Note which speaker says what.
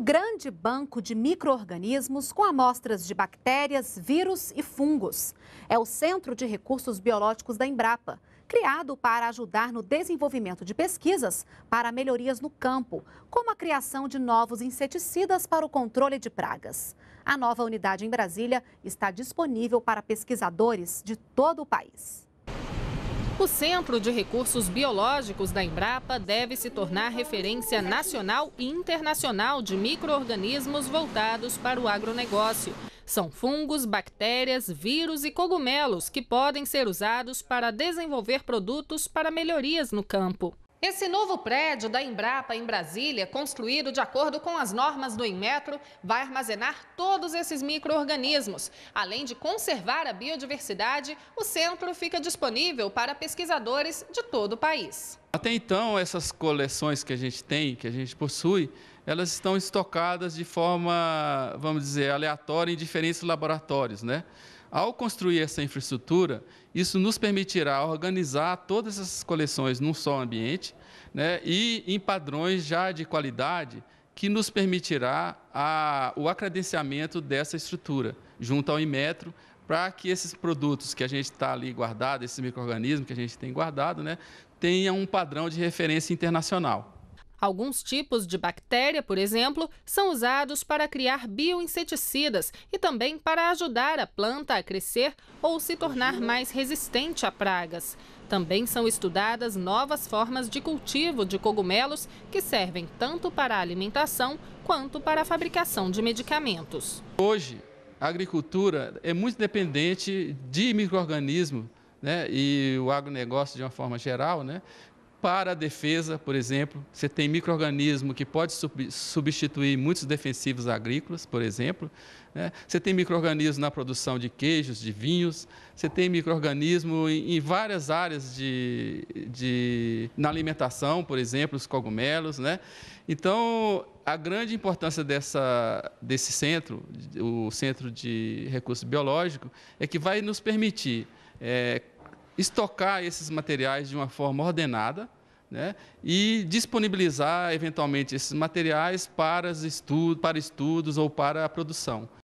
Speaker 1: um grande banco de micro-organismos com amostras de bactérias, vírus e fungos. É o Centro de Recursos Biológicos da Embrapa, criado para ajudar no desenvolvimento de pesquisas para melhorias no campo, como a criação de novos inseticidas para o controle de pragas. A nova unidade em Brasília está disponível para pesquisadores de todo o país. O Centro de
Speaker 2: Recursos Biológicos da Embrapa deve se tornar referência nacional e internacional de micro-organismos voltados para o agronegócio. São fungos, bactérias, vírus e cogumelos que podem ser usados para desenvolver produtos para melhorias no campo. Esse novo prédio da Embrapa em Brasília, construído de acordo com as normas do Inmetro, vai armazenar todos esses micro-organismos. Além de conservar a biodiversidade, o centro fica disponível para pesquisadores de todo o país.
Speaker 3: Até então, essas coleções que a gente tem, que a gente possui, elas estão estocadas de forma, vamos dizer, aleatória em diferentes laboratórios, né? Ao construir essa infraestrutura, isso nos permitirá organizar todas essas coleções num só ambiente né, e em padrões já de qualidade que nos permitirá a, o acredenciamento dessa estrutura junto ao Inmetro para que esses produtos que a gente está ali guardado, esses micro-organismos que a gente tem guardado, né, tenham um padrão de referência internacional.
Speaker 2: Alguns tipos de bactéria, por exemplo, são usados para criar bioinseticidas e também para ajudar a planta a crescer ou se tornar mais resistente a pragas. Também são estudadas novas formas de cultivo de cogumelos que servem tanto para a alimentação quanto para a fabricação de medicamentos.
Speaker 3: Hoje, a agricultura é muito dependente de micro-organismos né? e o agronegócio de uma forma geral, né? para a defesa, por exemplo, você tem microorganismo que pode substituir muitos defensivos agrícolas, por exemplo. Né? Você tem microorganismo na produção de queijos, de vinhos. Você tem microorganismo em, em várias áreas de, de na alimentação, por exemplo, os cogumelos, né? Então, a grande importância dessa, desse centro, o Centro de Recursos Biológicos, é que vai nos permitir é, estocar esses materiais de uma forma ordenada né, e disponibilizar, eventualmente, esses materiais para, estudo, para estudos ou para a produção.